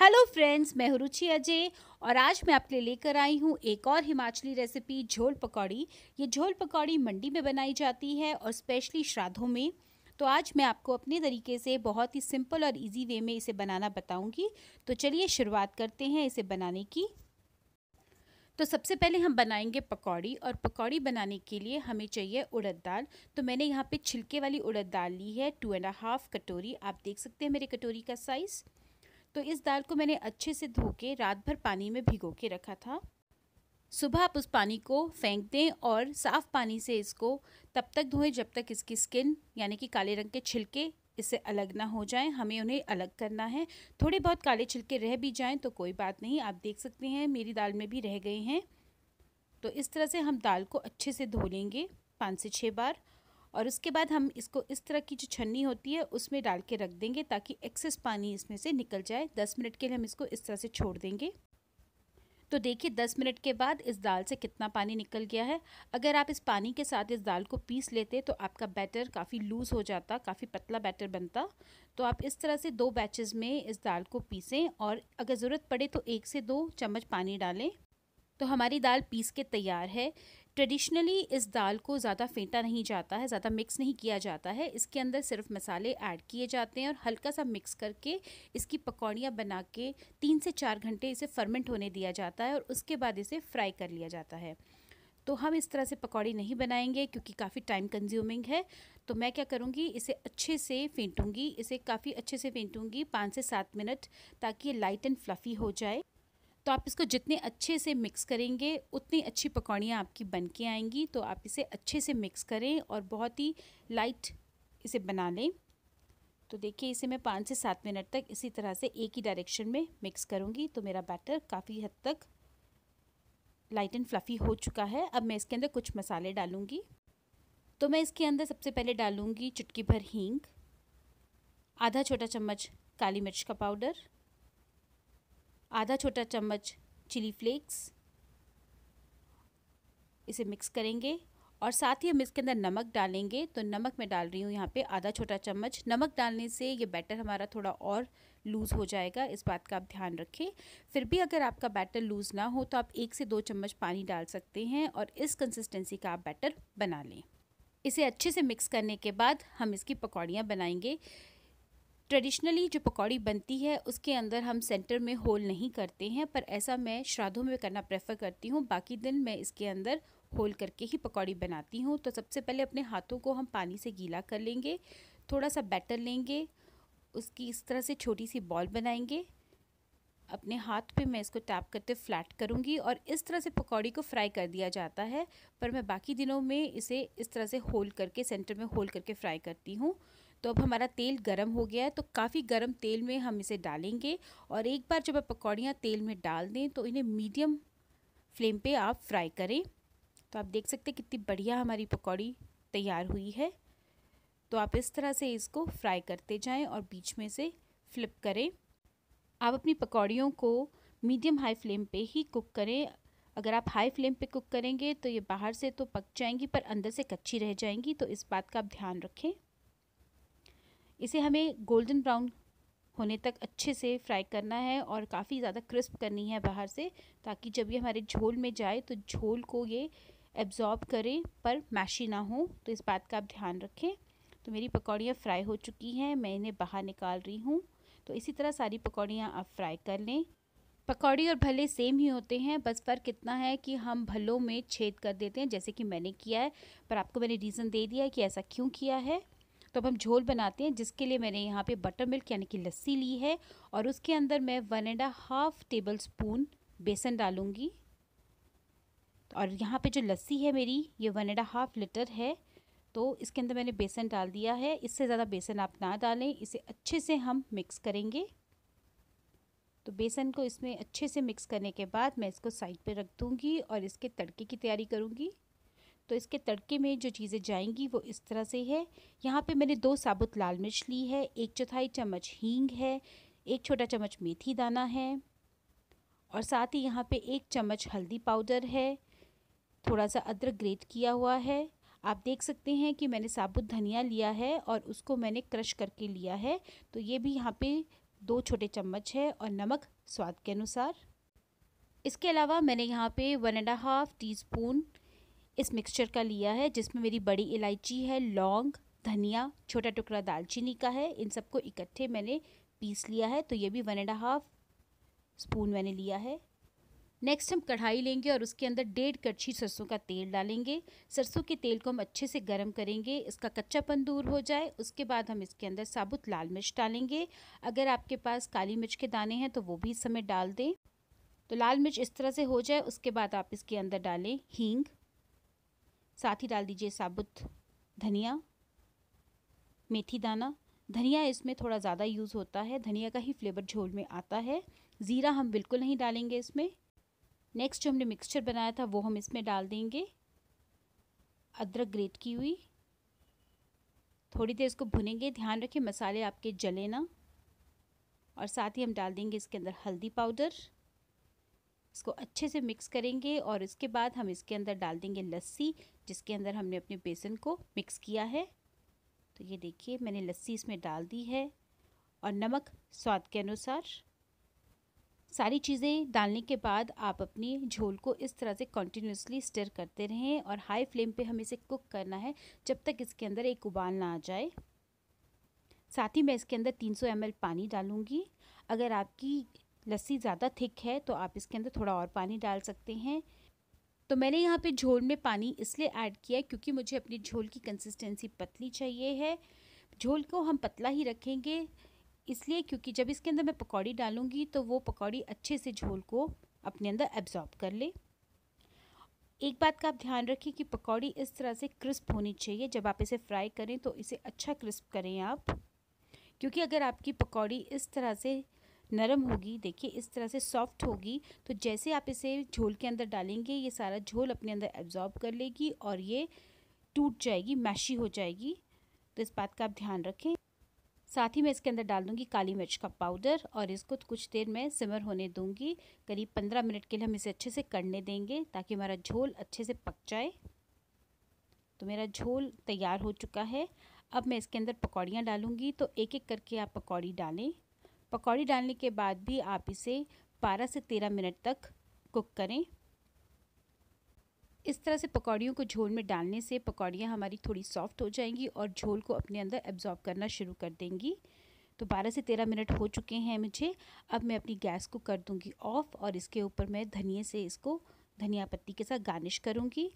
hello friends मैं हूँ रुचि अजय और आज मैं आपके लिए लेकर आई हूँ एक और हिमाचली रेसिपी झोल पकौड़ी ये झोल पकौड़ी मंडी में बनाई जाती है और स्पेशली श्राद्धों में तो आज मैं आपको अपने तरीके से बहुत ही सिंपल और इजी वे में इसे बनाना बताऊँगी तो चलिए शुरुआत करते हैं इसे बनाने की तो सबसे पहले हम बनाएंगे पकौड़ी और पकौड़ी बनाने के लिए हमें चाहिए उड़द दाल तो मैंने यहाँ पे छिलके वाली उड़द दाल ली है टू एंड हाफ कटोरी आप देख सकते हैं मेरे कटोरी का साइज़ तो इस दाल को मैंने अच्छे से धो के रात भर पानी में भिगो के रखा था सुबह आप उस पानी को फेंक दें और साफ़ पानी से इसको तब तक धोएं जब तक इसकी स्किन यानी कि काले रंग के छिलके इससे अलग ना हो जाएं हमें उन्हें अलग करना है थोड़े बहुत काले छिलके रह भी जाएं तो कोई बात नहीं आप देख सकते हैं मेरी दाल में भी रह गए हैं तो इस तरह से हम दाल को अच्छे से धो लेंगे पाँच से छः बार और उसके बाद हम इसको इस तरह की जो छन्नी होती है उसमें डाल के रख देंगे ताकि एक्सेस पानी इसमें से निकल जाए दस मिनट के लिए हम इसको इस तरह से छोड़ देंगे तो देखिए दस मिनट के बाद इस दाल से कितना पानी निकल गया है अगर आप इस पानी के साथ इस दाल को पीस लेते तो आपका बैटर काफ़ी लूज़ हो जाता काफ़ी पतला बैटर बनता तो आप इस तरह से दो बैचेस में इस दाल को पीसें और अगर ज़रूरत पड़े तो एक से दो चम्मच पानी डालें तो हमारी दाल पीस के तैयार है ट्रेडिशनली इस दाल को ज़्यादा फेंटा नहीं जाता है ज़्यादा मिक्स नहीं किया जाता है इसके अंदर सिर्फ मसाले ऐड किए जाते हैं और हल्का सा मिक्स करके इसकी पकौड़ियाँ बना के तीन से चार घंटे इसे फर्मेंट होने दिया जाता है और उसके बाद इसे फ्राई कर लिया जाता है तो हम इस तरह से पकौड़ी नहीं बनाएंगे क्योंकि काफ़ी टाइम कंज्यूमिंग है तो मैं क्या करूँगी इसे अच्छे से फेंटूँगी इसे काफ़ी अच्छे से फेंटूँगी पाँच से सात मिनट ताकि ये लाइट एंड फ्लफ़ी हो जाए तो आप इसको जितने अच्छे से मिक्स करेंगे उतनी अच्छी पकौड़ियाँ आपकी बन के आएंगी तो आप इसे अच्छे से मिक्स करें और बहुत ही लाइट इसे बना लें तो देखिए इसे मैं पाँच से सात मिनट तक इसी तरह से एक ही डायरेक्शन में मिक्स करूँगी तो मेरा बैटर काफ़ी हद तक लाइट एंड फ्लफ़ी हो चुका है अब मैं इसके अंदर कुछ मसाले डालूँगी तो मैं इसके अंदर सबसे पहले डालूँगी चुटकी भर हींग आधा छोटा चम्मच काली मिर्च का पाउडर आधा छोटा चम्मच चिली फ्लेक्स इसे मिक्स करेंगे और साथ ही हम इसके अंदर नमक डालेंगे तो नमक मैं डाल रही हूँ यहाँ पे आधा छोटा चम्मच नमक डालने से ये बैटर हमारा थोड़ा और लूज़ हो जाएगा इस बात का आप ध्यान रखें फिर भी अगर आपका बैटर लूज़ ना हो तो आप एक से दो चम्मच पानी डाल सकते हैं और इस कंसिस्टेंसी का आप बैटर बना लें इसे अच्छे से मिक्स करने के बाद हम इसकी पकौड़ियाँ बनाएंगे ट्रेडिशनली जो पकौड़ी बनती है उसके अंदर हम सेंटर में होल नहीं करते हैं पर ऐसा मैं श्राद्धों में करना प्रेफर करती हूँ बाकी दिन मैं इसके अंदर होल करके ही पकौड़ी बनाती हूँ तो सबसे पहले अपने हाथों को हम पानी से गीला कर लेंगे थोड़ा सा बैटर लेंगे उसकी इस तरह से छोटी सी बॉल बनाएंगे अपने हाथ पे मैं इसको टैप करते फ्लैट करूँगी और इस तरह से पकौड़ी को फ्राई कर दिया जाता है पर मैं बाकी दिनों में इसे इस तरह से होल करके सेंटर में होल करके फ्राई करती हूँ तो अब हमारा तेल गर्म हो गया है तो काफ़ी गर्म तेल में हम इसे डालेंगे और एक बार जब आप पकौड़ियाँ तेल में डाल दें तो इन्हें मीडियम फ्लेम पे आप फ्राई करें तो आप देख सकते हैं कितनी बढ़िया हमारी पकौड़ी तैयार हुई है तो आप इस तरह से इसको फ्राई करते जाएँ और बीच में से फ्लिप करें आप अपनी पकौड़ियों को मीडियम हाई फ्लेम पर ही कुक करें अगर आप हाई फ्लेम पे कुक करेंगे तो ये बाहर से तो पक जाएंगी पर अंदर से कच्ची रह जाएंगी तो इस बात का आप ध्यान रखें इसे हमें गोल्डन ब्राउन होने तक अच्छे से फ्राई करना है और काफ़ी ज़्यादा क्रिस्प करनी है बाहर से ताकि जब ये हमारे झोल में जाए तो झोल को ये एब्जॉर्ब करें पर मैशी ना हो तो इस बात का आप ध्यान रखें तो मेरी पकौड़ियाँ फ्राई हो चुकी हैं मैं इन्हें बाहर निकाल रही हूँ तो इसी तरह सारी पकौड़ियाँ आप फ्राई कर लें पकौड़ी और भले सेम ही होते हैं बस फ़र्क इतना है कि हम भलों में छेद कर देते हैं जैसे कि मैंने किया है पर आपको मैंने रीज़न दे दिया है कि ऐसा क्यों किया है तो अब हम झोल बनाते हैं जिसके लिए मैंने यहाँ पे बटर मिल्क यानी कि लस्सी ली है और उसके अंदर मैं one and half tablespoon बेसन डालूँगी और यहाँ पे जो लस्सी है मेरी ये वन एंड हाफ लीटर है तो इसके अंदर मैंने बेसन डाल दिया है इससे ज़्यादा बेसन आप ना डालें इसे अच्छे से हम मिक्स करेंगे तो बेसन को इसमें अच्छे से मिक्स करने के बाद मैं इसको साइड पे रख दूँगी और इसके तड़के की तैयारी करूँगी तो इसके तड़के में जो चीज़ें जाएंगी वो इस तरह से है यहाँ पे मैंने दो साबुत लाल मिर्च ली है एक चौथाई चम्मच हींग है एक छोटा चम्मच मेथी दाना है और साथ ही यहाँ पे एक चम्मच हल्दी पाउडर है थोड़ा सा अदरक ग्रेट किया हुआ है आप देख सकते हैं कि मैंने साबुत धनिया लिया है और उसको मैंने क्रश करके लिया है तो ये भी यहाँ पे दो छोटे चम्मच है और नमक स्वाद के अनुसार इसके अलावा मैंने यहाँ पे one and half teaspoon इस मिक्सचर का लिया है जिसमें मेरी बड़ी इलायची है लौंग धनिया छोटा टुकड़ा दालचीनी का है इन सबको इकट्ठे मैंने पीस लिया है तो ये भी वन एंड हाफ स्पून मैंने लिया है नेक्स्ट हम कढ़ाई लेंगे और उसके अंदर डेढ़ कड़छी सरसों का तेल डालेंगे सरसों के तेल को हम अच्छे से गर्म करेंगे इसका कच्चापन दूर हो जाए उसके बाद हम इसके अंदर साबुत लाल मिर्च डालेंगे अगर आपके पास काली मिर्च के दाने हैं तो वो भी इस समय डाल दें तो लाल मिर्च इस तरह से हो जाए उसके बाद आप इसके अंदर डालें हींग साथ ही डाल दीजिए साबुत धनिया मेथी दाना धनिया इसमें थोड़ा ज़्यादा यूज़ होता है धनिया का ही फ्लेवर झोल में आता है ज़ीरा हम बिल्कुल नहीं डालेंगे इसमें नेक्स्ट जो हमने मिक्सचर बनाया था वो हम इसमें डाल देंगे अदरक ग्रेट की हुई थोड़ी देर इसको भुनेंगे ध्यान रखें मसाले आपके जले ना और साथ ही हम डाल देंगे इसके अंदर हल्दी पाउडर इसको अच्छे से मिक्स करेंगे और इसके बाद हम इसके अंदर डाल देंगे लस्सी जिसके अंदर हमने अपने बेसन को मिक्स किया है तो ये देखिए मैंने लस्सी इसमें डाल दी है और नमक स्वाद के अनुसार सारी चीज़ें डालने के बाद आप अपनी झोल को इस तरह से कंटिन्यूसली स्टर करते रहें और हाई फ्लेम पे हम इसे कुक करना है जब तक इसके अंदर एक उबाल ना आ जाए साथ ही मैं इसके अंदर 300 ml पानी डालूंगी अगर आपकी लस्सी ज़्यादा थिक है तो आप इसके अंदर थोड़ा और पानी डाल सकते हैं तो मैंने यहाँ पे झोल में पानी इसलिए ऐड किया है क्योंकि मुझे अपनी झोल की कंसिस्टेंसी पतली चाहिए है झोल को हम पतला ही रखेंगे इसलिए क्योंकि जब इसके अंदर मैं पकौड़ी डालूँगी तो वो पकौड़ी अच्छे से झोल को अपने अंदर एब्जॉर्ब कर ले एक बात का आप ध्यान रखिए कि पकौड़ी इस तरह से क्रिस्प होनी चाहिए जब आप इसे फ्राई करें तो इसे अच्छा क्रिस्प करें आप क्योंकि अगर आपकी पकौड़ी इस तरह से नरम होगी देखिए इस तरह से सॉफ्ट होगी तो जैसे आप इसे झोल के अंदर डालेंगे ये सारा झोल अपने अंदर एब्जॉर्ब कर लेगी और ये टूट जाएगी मैशी हो जाएगी तो इस बात का आप ध्यान रखें साथ ही मैं इसके अंदर डाल दूंगी काली मिर्च का पाउडर और इसको कुछ देर में सिमर होने दूंगी करीब पंद्रह मिनट के लिए हम इसे अच्छे से कड़ने देंगे ताकि हमारा झोल अच्छे से पक जाए तो मेरा झोल तैयार हो चुका है अब मैं इसके अंदर पकौड़ियाँ डालूंगी तो एक एक करके आप पकौड़ी डालें पकौड़ी डालने के बाद भी आप इसे 12 से 13 मिनट तक कुक करें इस तरह से पकौड़ियों को झोल में डालने से पकौड़ियाँ हमारी थोड़ी सॉफ्ट हो जाएंगी और झोल को अपने अंदर एब्जॉर्ब करना शुरू कर देंगी तो 12 से 13 मिनट हो चुके हैं मुझे अब मैं अपनी गैस को कर दूंगी ऑफ़ और इसके ऊपर मैं धनिए से इसको धनिया पत्ती के साथ गार्निश करूँगी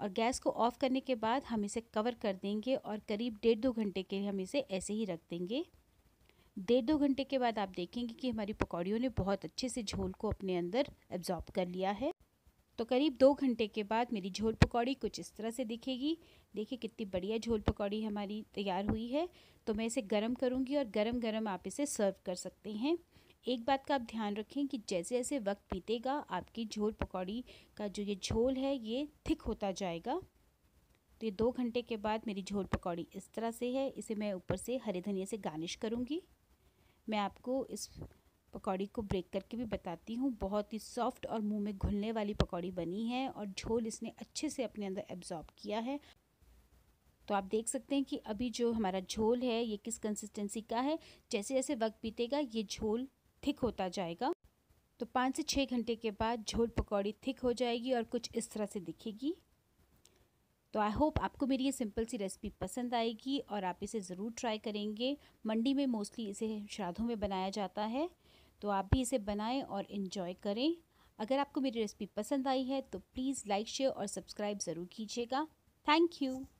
और गैस को ऑफ़ करने के बाद हम इसे कवर कर देंगे और करीब डेढ़ दो घंटे के लिए हम इसे ऐसे ही रख देंगे डेढ़ दो घंटे के बाद आप देखेंगे कि हमारी पकौड़ियों ने बहुत अच्छे से झोल को अपने अंदर एब्जॉर्ब कर लिया है तो करीब दो घंटे के बाद मेरी झोल पकौड़ी कुछ इस तरह से दिखेगी देखिए कितनी बढ़िया झोल पकौड़ी हमारी तैयार हुई है तो मैं इसे गर्म करूँगी और गर्म गर्म आप इसे सर्व कर सकते हैं एक बात का आप ध्यान रखें कि जैसे जैसे वक्त बीतेगा आपकी झोल पकौड़ी का जो ये झोल है ये थिक होता जाएगा तो ये दो घंटे के बाद मेरी झोल पकौड़ी इस तरह से है इसे मैं ऊपर से हरे धनिया से गार्निश करूँगी मैं आपको इस पकौड़ी को ब्रेक करके भी बताती हूँ बहुत ही सॉफ्ट और मुंह में घुलने वाली पकौड़ी बनी है और झोल इसने अच्छे से अपने अंदर एब्जॉर्ब किया है तो आप देख सकते हैं कि अभी जो हमारा झोल है ये किस कंसिस्टेंसी का है जैसे जैसे वक्त बीतेगा ये झोल थिक होता जाएगा तो पाँच से छः घंटे के बाद झोल पकौड़ी थिक हो जाएगी और कुछ इस तरह से दिखेगी तो आई होप आपको मेरी ये सिंपल सी रेसिपी पसंद आएगी और आप इसे ज़रूर ट्राई करेंगे मंडी में मोस्टली इसे श्राद्धों में बनाया जाता है तो आप भी इसे बनाएं और इन्जॉय करें अगर आपको मेरी रेसिपी पसंद आई है तो प्लीज़ लाइक शेयर और सब्सक्राइब ज़रूर कीजिएगा थैंक यू